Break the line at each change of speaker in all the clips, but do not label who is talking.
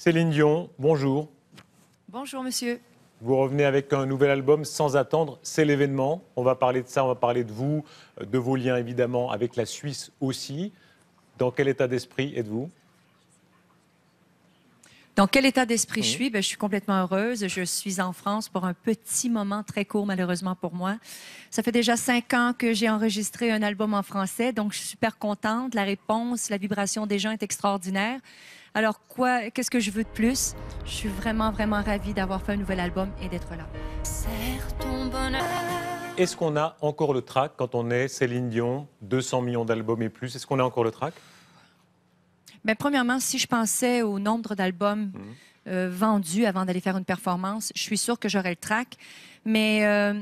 Céline Dion, bonjour.
Bonjour monsieur.
Vous revenez avec un nouvel album sans attendre, c'est l'événement. On va parler de ça, on va parler de vous, de vos liens évidemment avec la Suisse aussi. Dans quel état d'esprit êtes-vous
dans quel état d'esprit je suis? Ben, je suis complètement heureuse. Je suis en France pour un petit moment très court, malheureusement pour moi. Ça fait déjà cinq ans que j'ai enregistré un album en français, donc je suis super contente. La réponse, la vibration des gens est extraordinaire. Alors, quoi, qu'est-ce que je veux de plus? Je suis vraiment, vraiment ravie d'avoir fait un nouvel album et d'être là. ton bonheur.
Est-ce qu'on a encore le track quand on est Céline Dion, 200 millions d'albums et plus? Est-ce qu'on a encore le track?
Ben, premièrement, si je pensais au nombre d'albums mhm. euh, vendus avant d'aller faire une performance, je suis sûre que j'aurais le trac. Mais euh,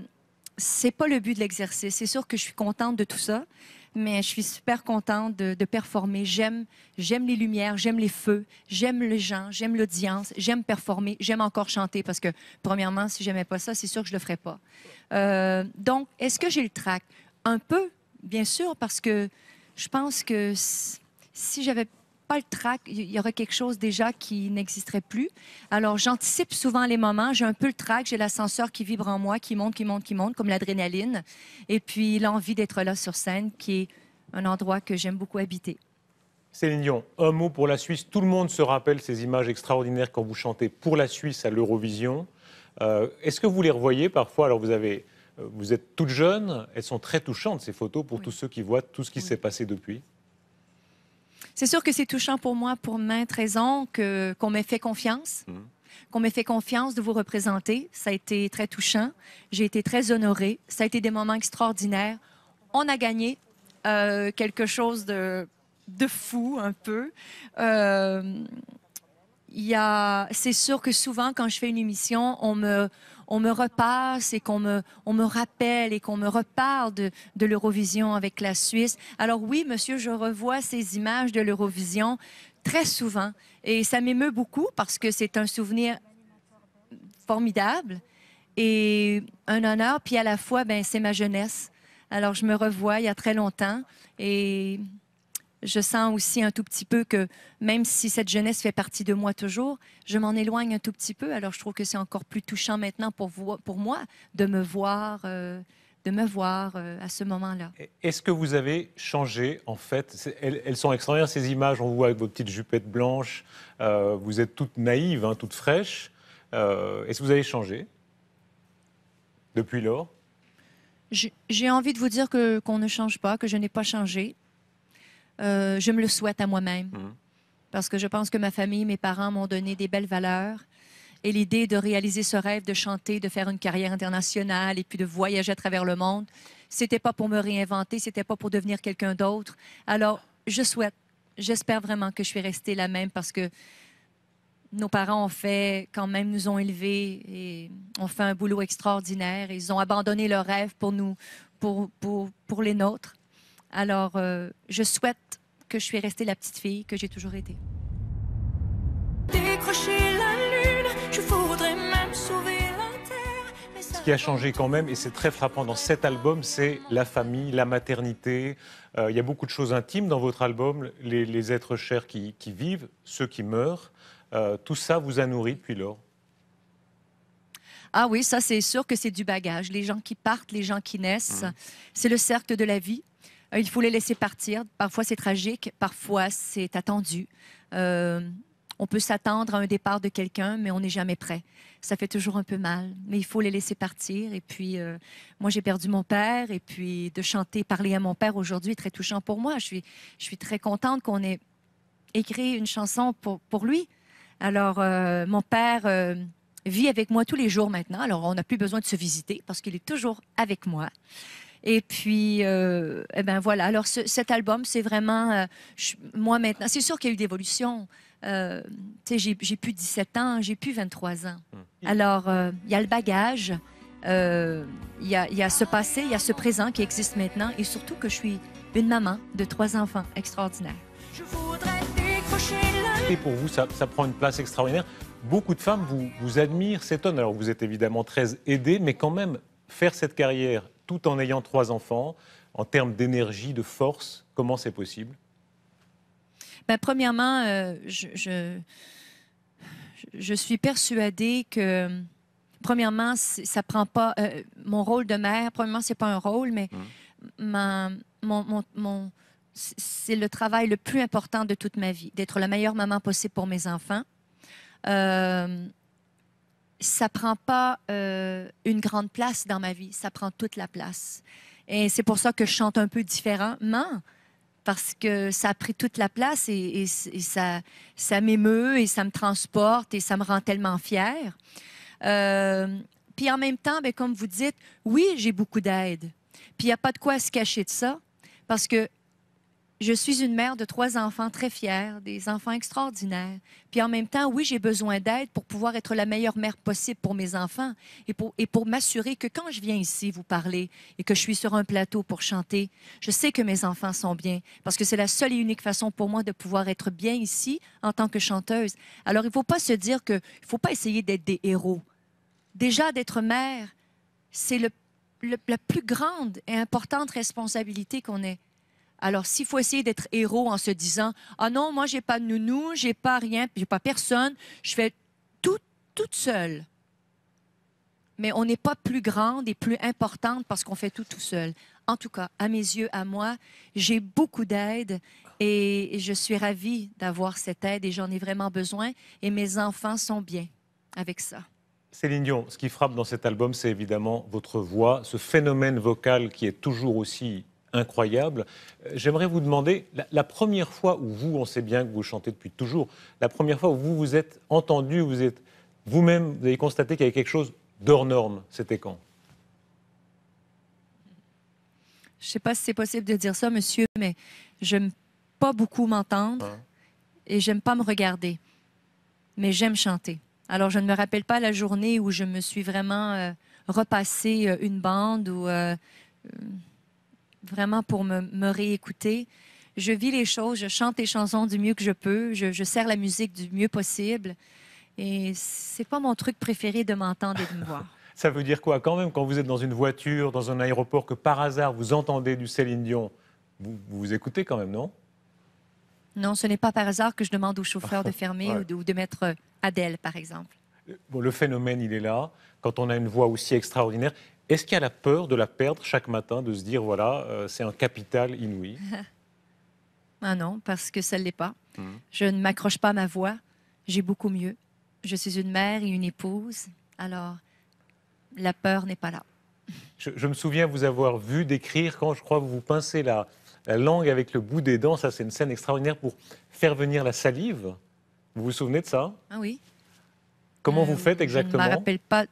c'est pas le but de l'exercice. C'est sûr que je suis contente de tout ça, mais je suis super contente de, performer. J'aime, j'aime les lumières, j'aime les feux, j'aime les gens, j'aime l'audience, j'aime performer, j'aime encore chanter parce que premièrement, si n'aimais pas ça, c'est sûr que je le ferais pas. Euh, donc, est-ce que j'ai le trac Un peu, bien sûr, parce que je pense que si j'avais pas le trac, il y aurait quelque chose déjà qui n'existerait plus. Alors, j'anticipe souvent les moments. J'ai un peu le trac, j'ai l'ascenseur qui vibre en moi, qui monte, qui monte, qui monte, comme l'adrénaline. Et puis, l'envie d'être là sur scène, qui est un endroit que j'aime beaucoup habiter.
Céline Dion, un mot pour la Suisse. Tout le monde se rappelle ces images extraordinaires quand vous chantez pour la Suisse à l'Eurovision. Euh, est-ce que vous les revoyez parfois Alors, vous avez euh, vous êtes toute jeune, elles sont très touchantes, ces photos, pour tous ceux qui voient tout ce qui s'est passé depuis.
C'est sûr que c'est touchant pour moi pour maintes raisons qu'on m'ait fait confiance. Mm. Qu'on m'ait fait confiance de vous représenter. Ça a été très touchant. J'ai été très honorée. Ça a été des moments extraordinaires. On a gagné euh, quelque chose de, de fou, un peu. Euh, c'est sûr que souvent, quand je fais une émission, on me, on me repasse et qu'on me, on me rappelle et qu'on me reparle de, l'Eurovision avec la Suisse. Alors oui, monsieur, je revois ces images de l'Eurovision très souvent et ça m'émeut beaucoup parce que c'est un souvenir formidable et un honneur. Puis à la fois, ben, c'est ma jeunesse. Alors je me revois il y a très longtemps et je sens aussi un tout petit peu que même si cette jeunesse fait partie de moi toujours, je m'en éloigne un tout petit peu. Alors je trouve que c'est encore plus touchant maintenant pour, vous, pour moi de me voir. Euh, de me voir euh, à ce moment-là.
Est-ce que vous avez changé, en fait elles, sont extraordinaires, ces images. On vous voit avec vos petites jupettes blanches. Euh, vous êtes toute naïve, hein, toutes fraîches. Est-ce que vous avez changé depuis lors
J'ai envie de vous dire qu'on ne change pas, que je n'ai pas changé. Euh, je me le souhaite à moi-même. Mhm. Parce que je pense que ma famille, mes parents m'ont donné des belles valeurs. Et l'idée de réaliser ce rêve, de chanter, de faire une carrière internationale et puis de voyager à travers le monde, c'était pas pour me réinventer, c'était pas pour devenir quelqu'un d'autre. Alors, je souhaite, j'espère vraiment que je suis restée la même parce que nos parents ont fait, quand même, nous ont élevés et ont fait un boulot extraordinaire. Ils ont abandonné leur rêve pour nous, pour, pour les nôtres. Alors, euh, je souhaite que je suis restée la petite fille que j'ai toujours été. Décrocher la lune, je même sauver la terre.
Ce qui a changé quand même, et c'est très frappant dans cet album, c'est la famille, la maternité. Euh, il y a beaucoup de choses intimes dans votre album, les, êtres chers qui, vivent, ceux qui meurent. Euh, tout ça vous a nourri depuis lors
ah oui, ça c'est sûr que c'est du bagage. Les gens qui partent, les gens qui naissent, mmh. c'est le cercle de la vie. Euh, il faut les laisser partir. Parfois, c'est tragique, parfois, c'est attendu. Euh, on peut s'attendre à un départ de quelqu'un, mais on n'est jamais prêt. Ça fait toujours un peu mal, mais il faut les laisser partir. Et puis, euh, moi, j'ai perdu mon père, et puis de chanter, parler à mon père aujourd'hui est très touchant pour moi. Je suis, très contente qu'on ait écrit une chanson pour, lui. Alors, mon père vit avec moi tous les jours maintenant. Alors, on n'a plus besoin de se visiter parce qu'il est toujours avec moi. Et puis, euh, eh ben voilà. Alors, cet album, c'est vraiment euh, moi maintenant. C'est sûr qu'il y a eu d'évolution. Euh, j'ai plus 17 ans, j'ai plus 23 ans. Hum. Alors, euh, il y a le bagage, il y a, ce passé, il y a ce présent qui existe maintenant, et surtout que je suis une maman de trois enfants extraordinaires. Je voudrais
décrocher Et pour vous, ça, prend une place extraordinaire. Beaucoup de femmes vous, vous admirent, s'étonnent. Alors, vous êtes évidemment très aidée, mais quand même, faire cette carrière tout en ayant trois enfants En termes d'énergie, de force, comment c'est possible
bah, Premièrement, euh, je, je, suis persuadée que premièrement, ça prend pas euh, mon rôle de mère. Premièrement, c'est pas un rôle, mais mmh. ma, c'est le travail le plus important de toute ma vie, d'être la meilleure maman possible pour mes enfants. Euh, ça prend pas euh, une grande place dans ma vie, ça prend toute la place. Et c'est pour ça que je chante un peu différemment, parce que ça a pris toute la place et, ça, ça m'émeut et ça me transporte et ça me rend tellement fière. Euh, puis en même temps, ben, comme vous dites, oui, j'ai beaucoup d'aide. Puis il n'y a pas de quoi se cacher de ça, parce que je suis une mère de trois enfants très fiers des enfants extraordinaires. Puis en même temps, oui, j'ai besoin d'aide pour pouvoir être la meilleure mère possible pour mes enfants et pour, m'assurer que quand je viens ici vous parler et que je suis sur un plateau pour chanter, je sais que mes enfants sont bien parce que c'est la seule et unique façon pour moi de pouvoir être bien ici en tant que chanteuse. Alors il ne faut pas se dire qu'il ne faut pas essayer d'être des héros. Déjà, d'être mère, c'est la plus grande et importante responsabilité qu'on ait alors, s'il faut essayer d'être héros en se disant Ah non, moi, j'ai pas de nounou, j'ai pas rien, j'ai pas personne, je fais tout toute seule. Mais on n'est pas plus grande et plus importante parce qu'on fait tout tout seul. En tout cas, à mes yeux, à moi, j'ai beaucoup d'aide et je suis ravie d'avoir cette aide et j'en ai vraiment besoin. Et mes enfants sont bien avec ça.
Céline Dion, ce qui frappe dans cet album, c'est évidemment votre voix, ce phénomène vocal qui est toujours aussi incroyable. Euh, j'aimerais vous demander, la, première fois où vous, on sait bien que vous chantez depuis toujours, la première fois où vous vous êtes entendu, vous êtes vous-même, vous avez constaté qu'il y avait quelque chose d'hors norme, c'était quand
Je ne sais pas si c'est possible de dire ça, monsieur, mais je n'aime pas beaucoup m'entendre hein? et j'aime pas me regarder, mais j'aime chanter. Alors, je ne me rappelle pas la journée où je me suis vraiment euh, repassé euh, une bande ou vraiment pour me, réécouter. Je vis les choses, je chante les chansons du mieux que je peux, je, sers la musique du mieux possible. Et c'est pas mon truc préféré de m'entendre et de me voir.
Ça veut dire quoi quand même quand vous êtes dans une voiture, dans un aéroport, que par hasard vous entendez du Céline Dion Vous vous, écoutez quand même, non
Non, ce n'est pas par hasard que je demande au chauffeur de fermer ou, de, mettre euh, Adèle, par exemple.
Euh, bon, le phénomène, il est là. Quand on a une voix aussi extraordinaire, est-ce qu'il y a la peur de la perdre chaque matin, de se dire, voilà, euh, c'est un capital inouï
Ah non, parce que ça ne l'est pas. Hmm. Je ne m'accroche pas à ma voix. J'ai beaucoup mieux. Je suis une mère et une épouse. Alors, la peur n'est pas là.
Je, me souviens vous avoir vu décrire quand je crois vous vous pincez la, langue avec le bout des dents. Ça, c'est une scène extraordinaire pour faire venir la salive. Vous vous souvenez de ça Ah oui. Comment vous euh, faites exactement Je rappelle
pas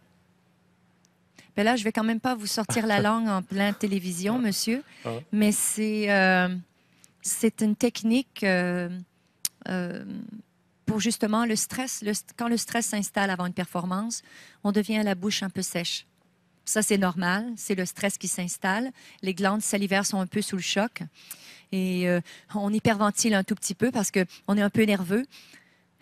ben là, je vais quand même pas vous sortir la langue en plein télévision, monsieur, ah mais c'est euh, c'est une technique euh, euh, pour justement le stress. Le, quand le stress s'installe avant une performance, on devient la bouche un peu sèche. Ça, c'est normal, c'est le stress qui s'installe. Les glandes salivaires sont un peu sous le choc et on hyperventile un tout petit peu parce qu'on est un peu nerveux.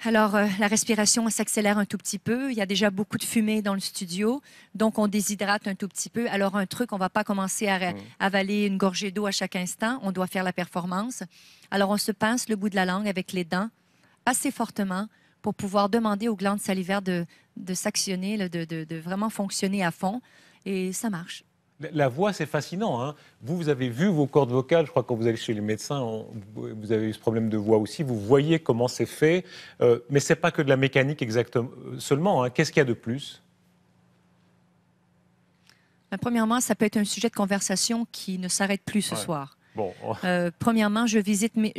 Alors, euh, la respiration s'accélère un tout petit peu. Il y a déjà beaucoup de fumée dans le studio, donc on déshydrate un tout petit peu. Alors, un truc, on ne va pas commencer à mm. avaler une gorgée d'eau à chaque instant. On doit faire la performance. Alors, on se pince le bout de la langue avec les dents assez fortement pour pouvoir demander aux glandes salivaires de, s'actionner, de vraiment fonctionner à fond. Et ça marche.
La voix, c'est fascinant. Hein. Vous, vous avez vu vos cordes vocales. Je crois que quand vous allez chez les médecins, vous avez eu ce problème de voix aussi. Vous voyez comment c'est fait. Euh, mais mais n'est pas que de la mécanique exactement euh, seulement. Hein. Qu'est-ce qu'il y a de plus
bah, Premièrement, ça peut être un sujet de conversation qui ne s'arrête plus ce soir. Euh, premièrement, je visite, mes,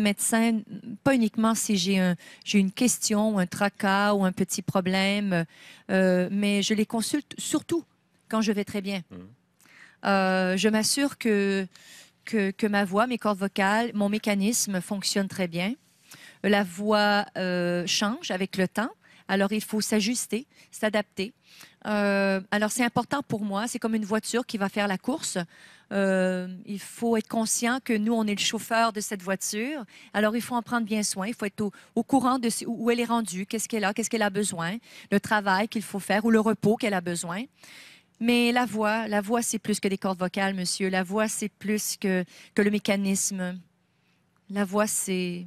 médecins, pas uniquement si j'ai une question ou un tracas ou un petit problème, mais je les consulte surtout je vais très bien. Mhm. Euh, je m'assure que, que, ma voix, mes cordes vocales, mon mécanisme fonctionne très bien. La voix euh, change avec le temps, alors il faut s'ajuster, s'adapter. Euh, alors c'est important pour moi, c'est comme une voiture qui va faire la course. il faut être conscient que nous, on est le chauffeur de cette voiture. Alors, il faut en prendre bien soin. Il faut être au, au courant de où elle est rendue, qu'est-ce qu'elle a, qu'est-ce qu'elle a besoin, le travail qu'il faut faire ou le repos qu'elle a besoin. Mais la voix, la voix, c'est plus que des cordes vocales, monsieur. La voix, c'est plus que, le mécanisme. La voix, c'est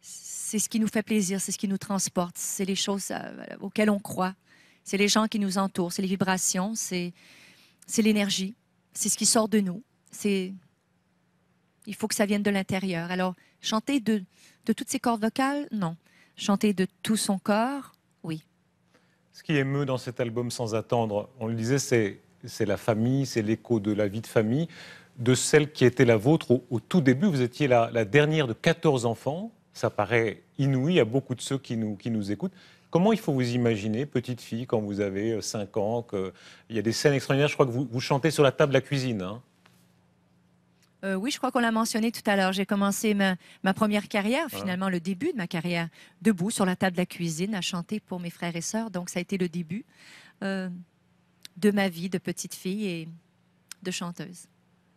c'est ce qui nous fait plaisir, c'est ce qui nous transporte, c'est les choses euh, auxquelles on croit, c'est les gens qui nous entourent, c'est les vibrations, c'est l'énergie, c'est ce qui sort de nous. C'est il faut que ça vienne de l'intérieur. Alors chanter de de toutes ses cordes vocales, non. Chanter de tout son corps, oui.
Ce qui émeut dans cet album sans attendre, on le disait, c'est, la famille, c'est l'écho de la vie de famille, de celle qui était la vôtre au, tout début. Vous étiez la, dernière de 14 enfants. Ça paraît inouï à beaucoup de ceux qui nous, écoutent. Comment il faut vous imaginer, petite fille, quand vous avez 5 euh, ans qu'il y a des scènes extraordinaires, je crois que vous, chantez sur la table de la cuisine. Hein.
Euh, oui, je crois qu'on l'a mentionné tout à l'heure. J'ai commencé ma, première carrière, finalement le début de ma carrière, debout sur la table de la cuisine, à chanter pour mes frères et sœurs. Donc ça a été le début euh, de ma vie de petite fille et de chanteuse.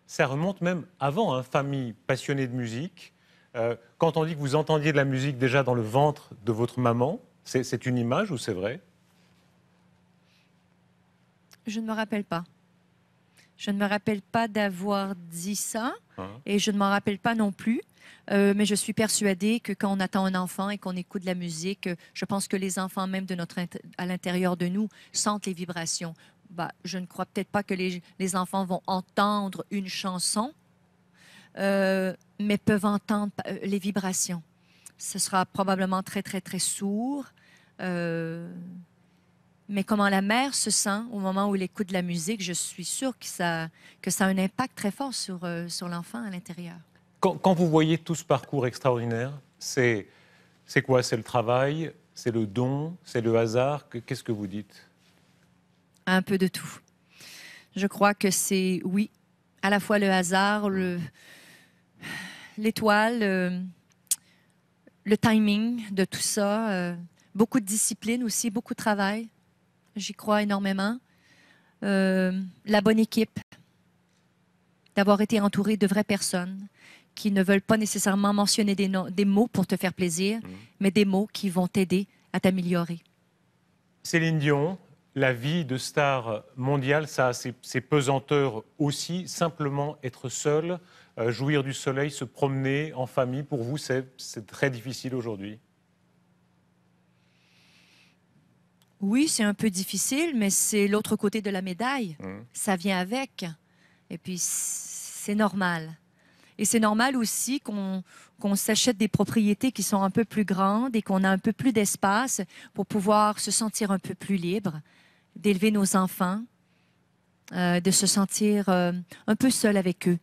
Ça remonte même avant, hein, famille passionnée de musique. Euh, quand on dit que vous entendiez de la musique déjà dans le ventre de votre maman, c'est une image ou c'est vrai
Je ne me rappelle pas. Je ne me rappelle pas d'avoir dit ça hein? et je ne m'en rappelle pas non plus. Euh, mais je suis persuadée que quand on attend un enfant et qu'on écoute de la musique, je pense que les enfants, même de notre à l'intérieur de nous, sentent les vibrations. Bah, je ne crois peut-être pas que les, enfants vont entendre une chanson, euh, mais peuvent entendre euh, les vibrations. Ce sera probablement très, très, très sourd mais comment la mère se sent au moment où elle écoute de la musique, je suis sûre que ça, que ça a un impact très fort sur, euh, sur l'enfant à l'intérieur.
Quand, vous voyez tout ce parcours extraordinaire, c'est, c'est quoi C'est le travail C'est le don C'est le hasard Qu'est-ce que vous dites
Un peu de tout. Je crois que c'est, oui, à la fois le hasard, le, l'étoile, euh, le, timing de tout ça, euh, beaucoup de discipline aussi, beaucoup de travail j'y crois énormément. Euh, la bonne équipe, d'avoir été entourée de vraies personnes qui ne veulent pas nécessairement mentionner des, des mots pour te faire plaisir, mhm. mais des mots qui vont t'aider à t'améliorer.
Céline Dion, la vie de star mondiale, ça a ses, pesanteurs aussi. Simplement être seul, euh, jouir du soleil, se promener en famille, pour vous, c'est très difficile aujourd'hui.
Oui, c'est un peu difficile, mais c'est l'autre côté de la médaille. Mmh. Ça vient avec. Et puis, c'est normal. Et c'est normal aussi qu'on s'achète des propriétés qui sont un peu plus grandes et qu'on a un peu plus d'espace pour pouvoir se sentir un peu plus libre, d'élever nos enfants, euh, de se sentir euh, un peu seul avec eux.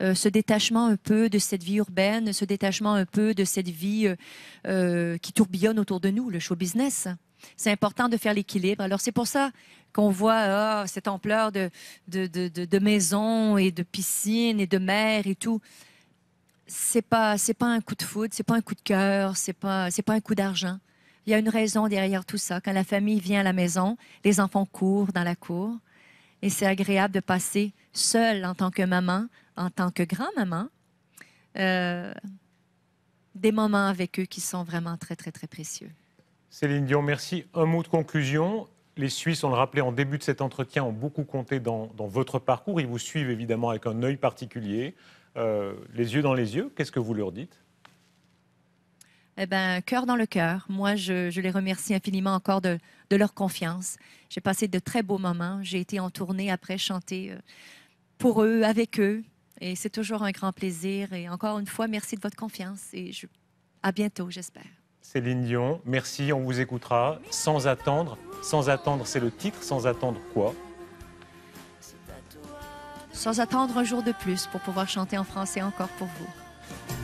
Euh, ce détachement un peu de cette vie urbaine, ce détachement un peu de cette vie qui tourbillonne autour de nous, le show business. C'est important de faire l'équilibre. Alors, c'est pour ça qu'on voit euh, ah, cette ampleur de, de, de, maisons et de piscines et de mer et tout. C'est pas, c'est pas un coup de foudre, c'est pas un coup de cœur, c'est pas, c'est pas un coup d'argent. Il y a une raison derrière tout ça. Quand la famille vient à la maison, les enfants courent dans la cour. Et c'est agréable de passer seul en tant que maman, en tant que grand-maman, euh, des moments avec eux qui sont vraiment très, très, très précieux.
Céline Dion, merci. Un mot de conclusion. Les Suisses, on le rappelait en début de cet entretien, ont beaucoup compté dans, votre parcours. Ils vous suivent évidemment avec un œil particulier, euh, les yeux dans les yeux. Qu'est-ce que vous leur dites
eh ben, cœur dans le cœur. Moi, je, les remercie infiniment encore de, leur confiance. J'ai passé de très beaux moments. J'ai été en tournée après chanter euh, pour eux, avec eux. Et c'est toujours un grand plaisir. Et encore une fois, merci de votre confiance. Et à bientôt, j'espère.
Céline Dion. Merci, on vous écoutera. Sans attendre. Sans attendre, c'est le titre. Sans attendre quoi
Sans attendre un jour de plus pour pouvoir chanter en français encore pour vous.